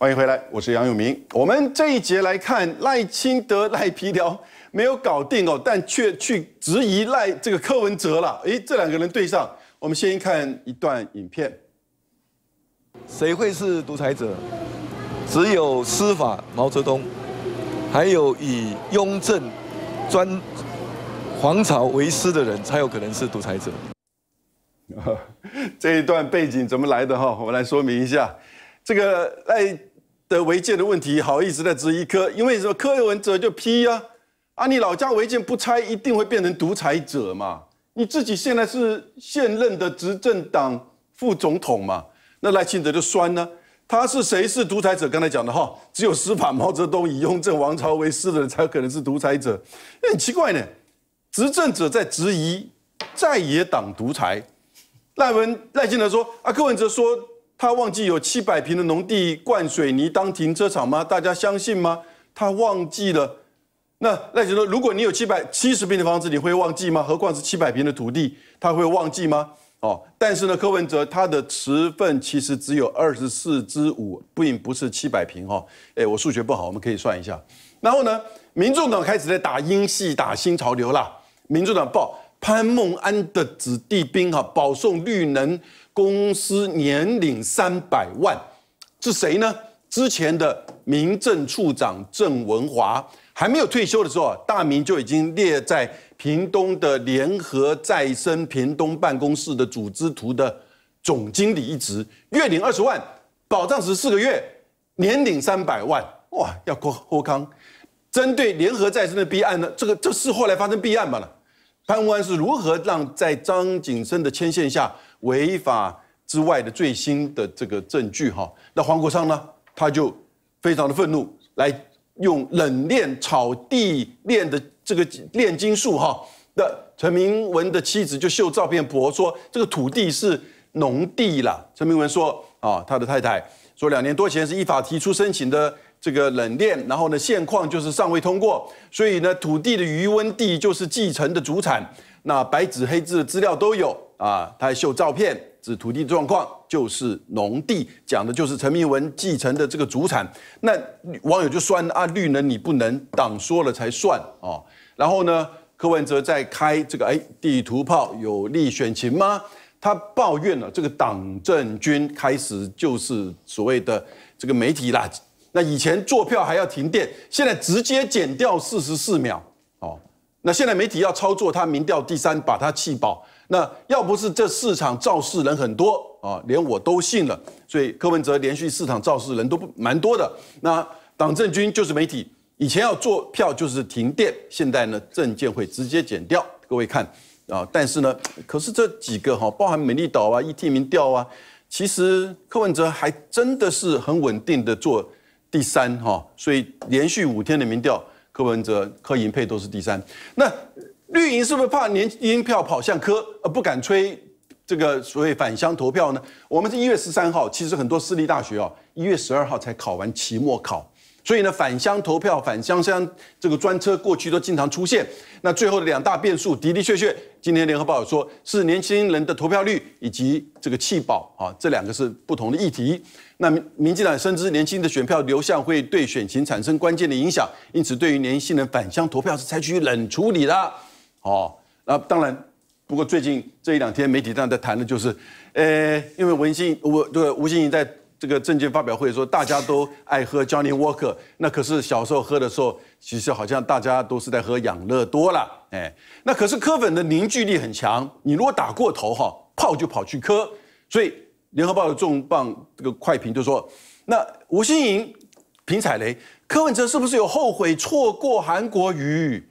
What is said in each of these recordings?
欢迎回来，我是杨永明。我们这一节来看赖清德赖皮条没有搞定哦，但却去质疑赖这个柯文哲了。哎，这两个人对上，我们先看一段影片。谁会是独裁者？只有司法毛泽东，还有以雍正专皇朝为师的人，才有可能是独裁者。这一段背景怎么来的哈？我们来说明一下，这个赖。的违建的问题，好意思在质疑柯？因为什么？柯文哲就批啊，啊，你老家违建不拆，一定会变成独裁者嘛？你自己现在是现任的执政党副总统嘛？那赖清德就酸呢，他是谁是独裁者？刚才讲的哈，只有司法毛泽东以雍正王朝为师的人才可能是独裁者。很奇怪呢，执政者在质疑在野党独裁，赖文赖清德说啊，柯文哲说。他忘记有七百平的农地灌水泥当停车场吗？大家相信吗？他忘记了。那赖杰说：“如果你有七百七十平的房子，你会忘记吗？何况是七百平的土地，他会忘记吗？”哦，但是呢，柯文哲他的持份其实只有二十四之五，并不是七百平哈。哎，我数学不好，我们可以算一下。然后呢，民众党开始在打英系、打新潮流啦。民众党报潘孟安的子弟兵哈，保送绿能。公司年领三百万，是谁呢？之前的民政处长郑文华还没有退休的时候啊，大明就已经列在屏东的联合再生屏东办公室的组织图的总经理一职，月领二十万，保障十四个月，年领三百万，哇，要过荷康。针对联合再生的弊案呢，这个这事后来发生弊案嘛了？潘文安是如何让在张景生的牵线下？违法之外的最新的这个证据哈，那黄国昌呢，他就非常的愤怒，来用冷链炒地链的这个炼金术哈。那陈明文的妻子就秀照片婆说，这个土地是农地啦。陈明文说啊，他的太太说两年多前是依法提出申请的这个冷链，然后呢现况就是尚未通过，所以呢土地的余温地就是继承的主产，那白纸黑字的资料都有。啊，他还秀照片，指土地状况就是农地，讲的就是陈明文继承的这个祖产。那网友就酸了啊，绿能你不能党说了才算哦。然后呢，柯文哲在开这个哎地图炮，有利选情吗？他抱怨了，这个党政军开始就是所谓的这个媒体啦。那以前坐票还要停电，现在直接减掉四十四秒哦。那现在媒体要操作他民调第三，把他气爆。那要不是这市场造势人很多啊，连我都信了。所以柯文哲连续市场造势人都蛮多的。那党政军就是媒体，以前要做票就是停电，现在呢证件会直接剪掉。各位看啊，但是呢，可是这几个哈，包含美丽岛啊、ET 民调啊，其实柯文哲还真的是很稳定的做第三哈。所以连续五天的民调，柯文哲、柯银配都是第三。那。绿营是不是怕年轻票跑向科，而不敢吹这个所谓返乡投票呢？我们是一月十三号，其实很多私立大学哦，一月十二号才考完期末考，所以呢，返乡投票、返乡乡这个专车过去都经常出现。那最后的两大变数的的确确，今天联合报有说是年轻人的投票率以及这个弃保啊，这两个是不同的议题。那民民进党深知年轻的选票流向会对选情产生关键的影响，因此对于年轻人返乡投票是采取冷处理啦。哦，那当然，不过最近这一两天媒体上在谈的就是，呃，因为文心，我这个吴欣怡在这个证券发表会说，大家都爱喝 Jony h n Walker，那可是小时候喝的时候，其实好像大家都是在喝养乐多了，哎，那可是科粉的凝聚力很强，你如果打过头哈，泡就跑去磕，所以联合报的重磅这个快评就说，那吴欣怡。平踩雷，柯文哲是不是有后悔错过韩国瑜？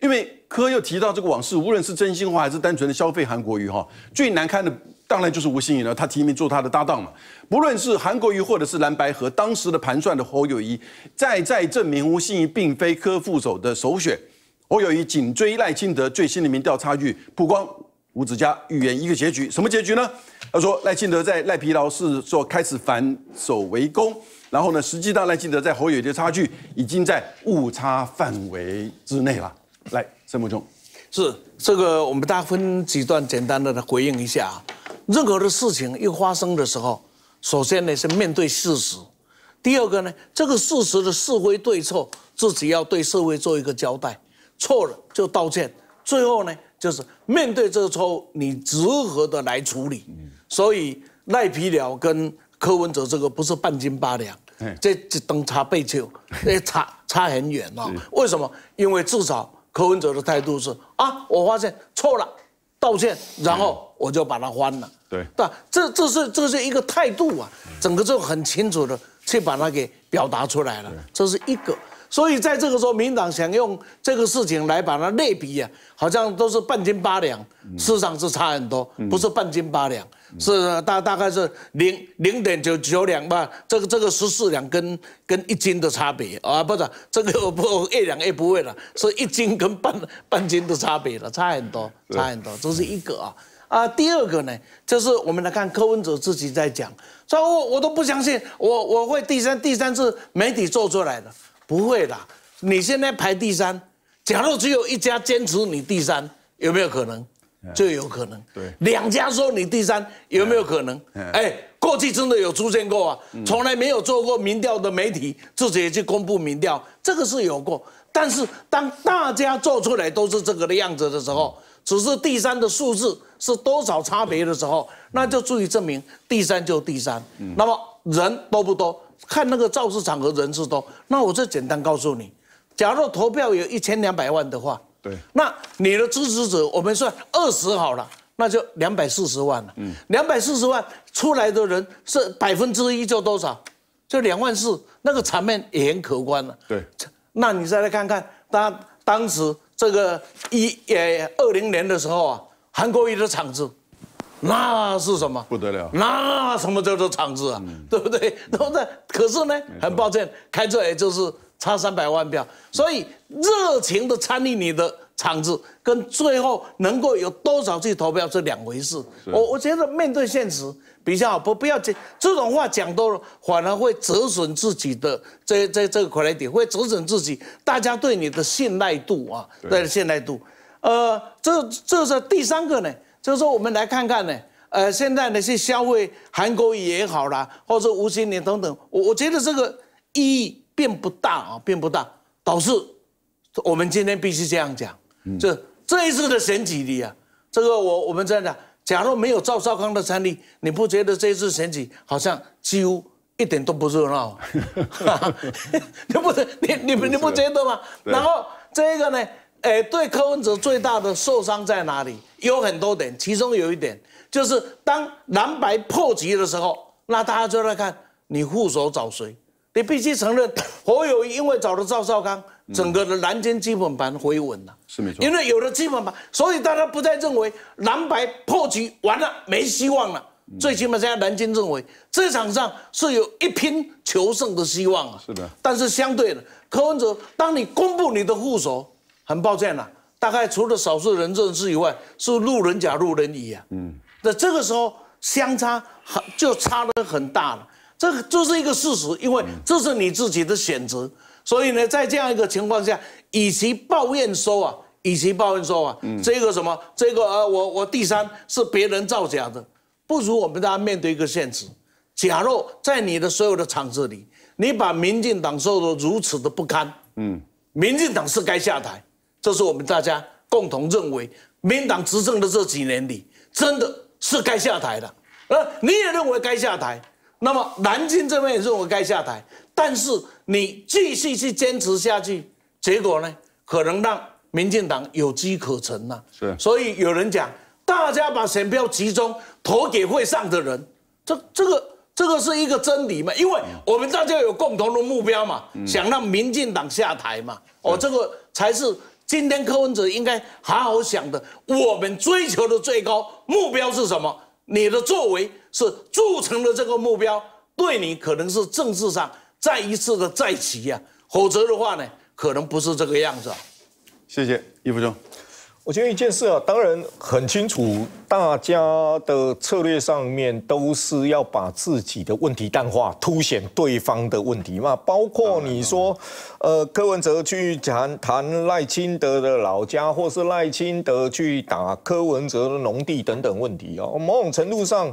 因为柯又提到这个往事，无论是真心话还是单纯的消费韩国瑜哈，最难堪的当然就是吴欣怡了。他提名做他的搭档嘛，不论是韩国瑜或者是蓝白河，当时的盘算的侯友谊，再再证明吴欣怡并非柯副手的首选。侯友谊紧追赖清德最新的民调差距曝光，吴子嘉预言一个结局，什么结局呢？他说赖清德在赖疲劳是说开始反守为攻，然后呢，实际上赖清德在侯友谊的差距已经在误差范围之内了。来，沈木琼，是这个，我们大家分几段简单的来回应一下啊。任何的事情一发生的时候，首先呢是面对事实，第二个呢，这个事实的是非对错，自己要对社会做一个交代，错了就道歉。最后呢，就是面对这个错误，你如何的来处理？嗯，所以赖皮鸟跟柯文哲这个不是半斤八两，这这等差辈球，这差差很远哦。为什么？因为至少。柯文哲的态度是啊，我发现错了，道歉，然后我就把它翻了。对对，这这是这是一个态度啊，整个就很清楚的去把它给表达出来了。这是一个，所以在这个时候，民党想用这个事情来把它类比啊，好像都是半斤八两，事实上是差很多，不是半斤八两。是大大概是零零点九九两吧，这个这个十四两跟跟一斤的差别啊，不是这个不一两也不会了，是一斤跟半半斤的差别了，差很多，差很多，这是一个啊啊，第二个呢，就是我们来看柯文哲自己在讲，说我我都不相信，我我会第三第三次媒体做出来的，不会的，你现在排第三，假如只有一家坚持你第三，有没有可能？就有可能，两家说你第三有没有可能？哎，过去真的有出现过啊，从来没有做过民调的媒体自己也去公布民调，这个是有过。但是当大家做出来都是这个的样子的时候，只是第三的数字是多少差别的时候，那就足以证明第三就第三。那么人多不多？看那个造势场合人是多。那我就简单告诉你，假如投票有一千两百万的话。对，那你的支持者我们算二十好了，那就两百四十万了。嗯，两百四十万出来的人是百分之一，就多少？就两万四，那个场面也很可观了。对，那你再来看看，当当时这个一呃二零年的时候啊，韩国瑜的场子，那是什么？不得了，那什么叫做场子啊？对不对？然后呢？可是呢？很抱歉，开出也就是。差三百万票，所以热情的参与你的场子，跟最后能够有多少去投票是两回事。我我觉得面对现实比较好，不不要这这种话讲多了，反而会折损自己的这这这个 c r e d i l i t y 会折损自己大家对你的信赖度啊，对信赖度。呃，这这是第三个呢，就是说我们来看看呢，呃，现在那些消费韩国语也好啦，或者吴新年等等，我我觉得这个意义。并不大啊，并不大，导致我们今天必须这样讲，就这一次的选举里啊，这个我我们这样讲，假如没有赵少康的参与，你不觉得这一次选举好像几乎一点都不热闹？你不是你你们你不觉得吗？然后这个呢，哎，对柯文哲最大的受伤在哪里？有很多点，其中有一点就是当蓝白破局的时候，那大家就在看你副手找谁。你必须承认，侯友因为找了赵少康，整个的南京基本盘回稳了，是没错。因为有了基本盘，所以大家不再认为蓝白破局完了没希望了。最起码现在南京认为这场上是有一拼求胜的希望啊。是的。但是相对的，柯文哲当你公布你的护手，很抱歉了，大概除了少数人认识以外，是路人甲路人乙啊。嗯。那这个时候相差很就差的很大了。这这是一个事实，因为这是你自己的选择，所以呢，在这样一个情况下，与其抱怨说啊，与其抱怨说啊，这个什么，这个呃，我我第三是别人造假的，不如我们大家面对一个现实：，假若在你的所有的场子里，你把民进党受的如此的不堪，嗯，民进党是该下台，这是我们大家共同认为，民党执政的这几年里，真的是该下台的。呃，你也认为该下台。那么南京这边也认为该下台，但是你继续去坚持下去，结果呢，可能让民进党有机可乘呐。是，所以有人讲，大家把选票集中投给会上的人，这、这个、这个是一个真理嘛？因为我们大家有共同的目标嘛，想让民进党下台嘛。哦，这个才是今天柯文哲应该好好想的，我们追求的最高目标是什么？你的作为是铸成了这个目标，对你可能是政治上再一次的再起呀，否则的话呢，可能不是这个样子。谢谢，易副中。我觉得一件事啊，当然很清楚，大家的策略上面都是要把自己的问题淡化，凸显对方的问题嘛。包括你说，呃，柯文哲去谈谈赖清德的老家，或是赖清德去打柯文哲的农地等等问题啊。某种程度上，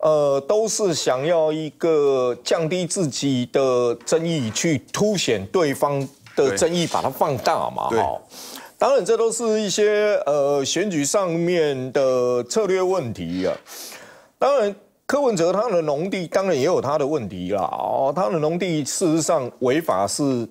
呃，都是想要一个降低自己的争议，去凸显对方的争议，把它放大嘛，哈。当然，这都是一些呃选举上面的策略问题啊。当然，柯文哲他的农地当然也有他的问题啦。哦，他的农地事实上违法是。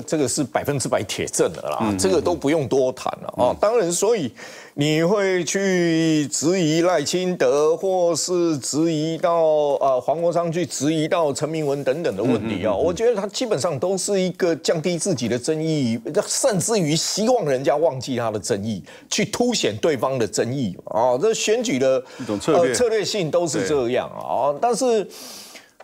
这个是百分之百铁证的啦，这个都不用多谈了啊。当然，所以你会去质疑赖清德，或是质疑到啊黄国昌，去质疑到陈明文等等的问题啊。我觉得他基本上都是一个降低自己的争议，甚至于希望人家忘记他的争议，去凸显对方的争议啊。这选举的策略性都是这样啊，但是。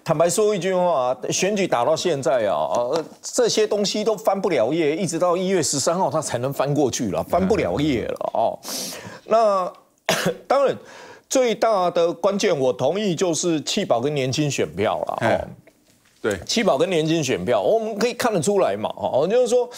坦白说一句话，选举打到现在啊，呃，这些东西都翻不了页，一直到一月十三号他才能翻过去了，翻不了页了哦。那 当然，最大的关键我同意就是弃保跟年轻选票了哦。对，弃保跟年轻选票，我们可以看得出来嘛哦，就是说。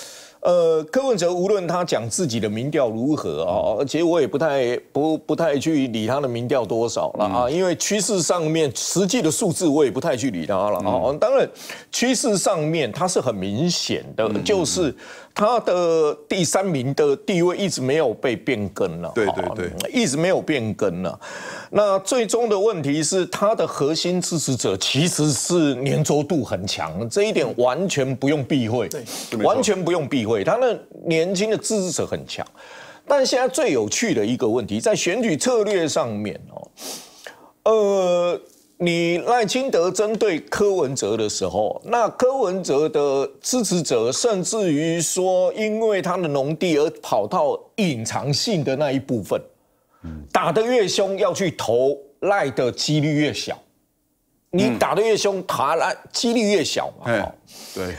呃，柯文哲无论他讲自己的民调如何啊，其实我也不太不不太去理他的民调多少了啊，因为趋势上面实际的数字我也不太去理他了啊。当然，趋势上面他是很明显的，就是他的第三名的地位一直没有被变更了，对对对，一直没有变更了。那最终的问题是，他的核心支持者其实是粘着度很强，这一点完全不用避讳，完全不用避讳。他那年轻的支持者很强，但现在最有趣的一个问题在选举策略上面哦，呃，你赖清德针对柯文哲的时候，那柯文哲的支持者甚至于说，因为他的农地而跑到隐藏性的那一部分，打得越凶，要去投赖的几率越小，你打得越凶，他赖几率越小嘛。对，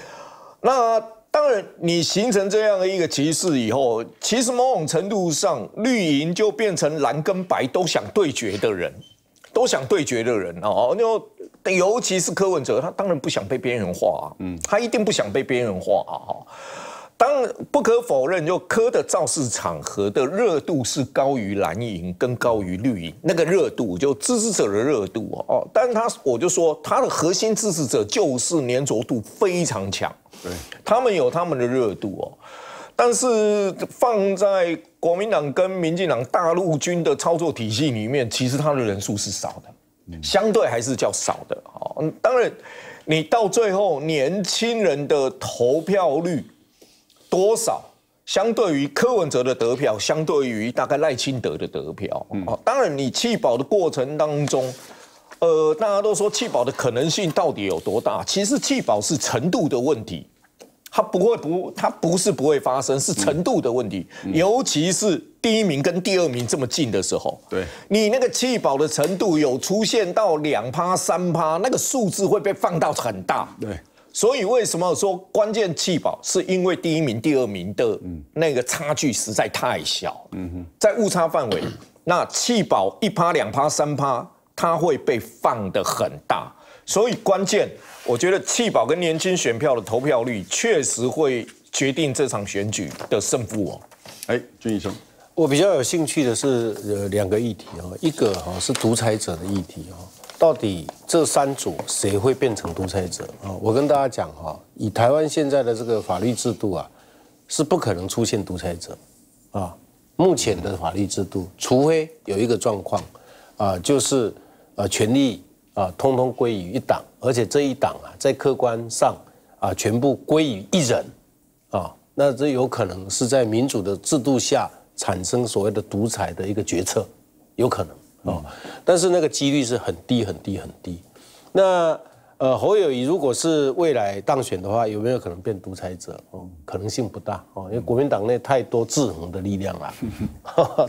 那。当然，你形成这样的一个歧视以后，其实某种程度上，绿营就变成蓝跟白都想对决的人，都想对决的人哦。那尤其是柯文哲，他当然不想被边缘化，嗯，他一定不想被边缘化哈。当不可否认，就科的造势场合的热度是高于蓝营跟高于绿营那个热度，就支持者的热度哦哦。但是，他我就说，他的核心支持者就是粘着度非常强。对，他们有他们的热度哦，但是放在国民党跟民进党大陆军的操作体系里面，其实他的人数是少的，相对还是较少的哦。当然，你到最后年轻人的投票率。多少？相对于柯文哲的得票，相对于大概赖清德的得票，哦，当然你弃保的过程当中，呃，大家都说弃保的可能性到底有多大？其实弃保是程度的问题，它不会不，它不是不会发生，是程度的问题。尤其是第一名跟第二名这么近的时候，对你那个弃保的程度有出现到两趴三趴，那个数字会被放到很大。对。所以为什么说关键弃保？是因为第一名、第二名的那个差距实在太小，在误差范围，那弃保一趴、两趴、三趴，它会被放得很大。所以关键，我觉得弃保跟年轻选票的投票率确实会决定这场选举的胜负哦。哎，朱医生，我比较有兴趣的是两个议题哦，一个哦是独裁者的议题哦。到底这三组谁会变成独裁者啊？我跟大家讲哈，以台湾现在的这个法律制度啊，是不可能出现独裁者，啊，目前的法律制度，除非有一个状况，啊，就是呃权力啊通通归于一党，而且这一党啊在客观上啊全部归于一人，啊，那这有可能是在民主的制度下产生所谓的独裁的一个决策，有可能。哦，但是那个几率是很低很低很低。那呃侯友谊如果是未来当选的话，有没有可能变独裁者？哦，可能性不大哦，因为国民党内太多制衡的力量了，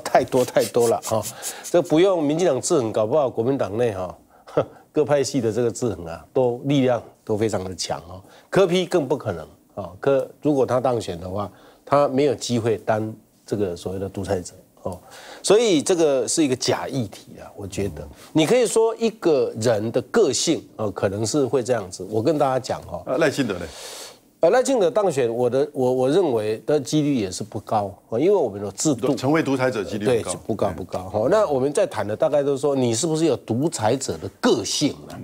太多太多了啊。这不用民进党制衡，搞不好国民党内哈 各派系的这个制衡啊，都力量都非常的强哦。柯批更不可能啊，柯如果他当选的话，他没有机会当这个所谓的独裁者。哦，所以这个是一个假议题啊，我觉得你可以说一个人的个性哦，可能是会这样子。我跟大家讲哈，赖幸德呢，呃，赖幸德当选，我的我我认为的几率也是不高，因为我们的制度成为独裁者几率是不高不高。好，那我们在谈的大概都是说你是不是有独裁者的个性啊？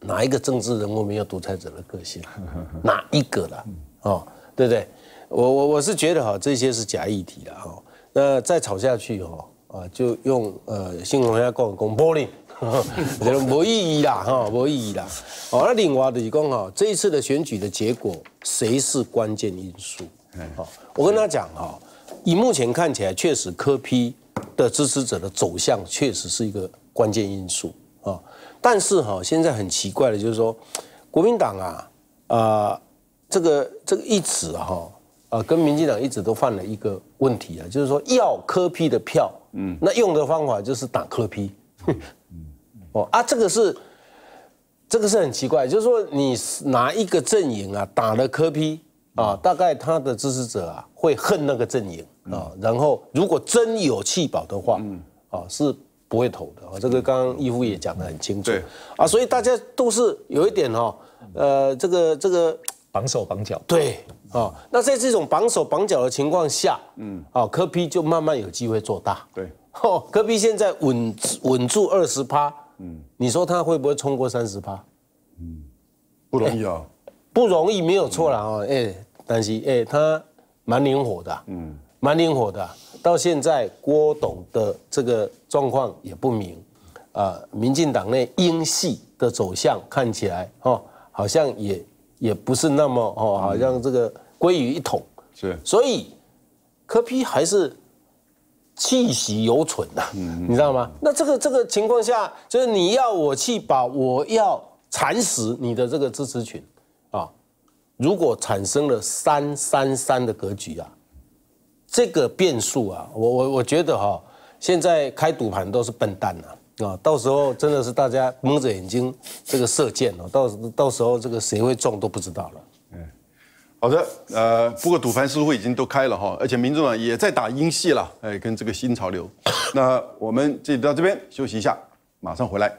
哪一个政治人物没有独裁者的个性？哪一个啦？哦，对不对？我我我是觉得哈，这些是假议题了哈。那再吵下去哈啊，就用呃新闻一下讲讲，无呢，就无意义啦哈，无意义啦。哦，那另外的就讲哈，这一次的选举的结果，谁是关键因素？好，我跟他讲哈，以目前看起来，确实柯 P 的支持者的走向确实是一个关键因素啊。但是哈，现在很奇怪的就是说，国民党啊啊，这个这个一直哈。啊，跟民进党一直都犯了一个问题啊，就是说要科批的票，嗯，那用的方法就是打科批，嗯，哦啊，这个是，这个是很奇怪，就是说你拿一个阵营啊打了科批啊，大概他的支持者啊会恨那个阵营啊，然后如果真有弃保的话，嗯，啊是不会投的啊，这个刚刚义夫也讲的很清楚，对啊，所以大家都是有一点哦，呃，这个这个绑手绑脚，对。哦，那在这种绑手绑脚的情况下，嗯，哦，科 P 就慢慢有机会做大。对，哦，科 P 现在稳稳住二十趴，嗯，你说他会不会冲过三十趴？嗯，不容易啊。不容易没有错了啊，哎，但是哎，他蛮灵活的，嗯，蛮灵活的。到现在郭董的这个状况也不明，啊，民进党内英系的走向看起来，哦，好像也也不是那么哦，好像这个。归于一统，是，所以柯批还是气息犹存啊，你知道吗？那这个这个情况下，就是你要我去把我要蚕食你的这个支持群啊，如果产生了三三三的格局啊，这个变数啊，我我我觉得哈，现在开赌盘都是笨蛋呐，啊，到时候真的是大家蒙着眼睛这个射箭啊，到到时候这个谁会中都不知道了。好的，呃，不过赌盘似乎已经都开了哈，而且民众党也在打音戏了，哎，跟这个新潮流。那我们这里到这边休息一下，马上回来。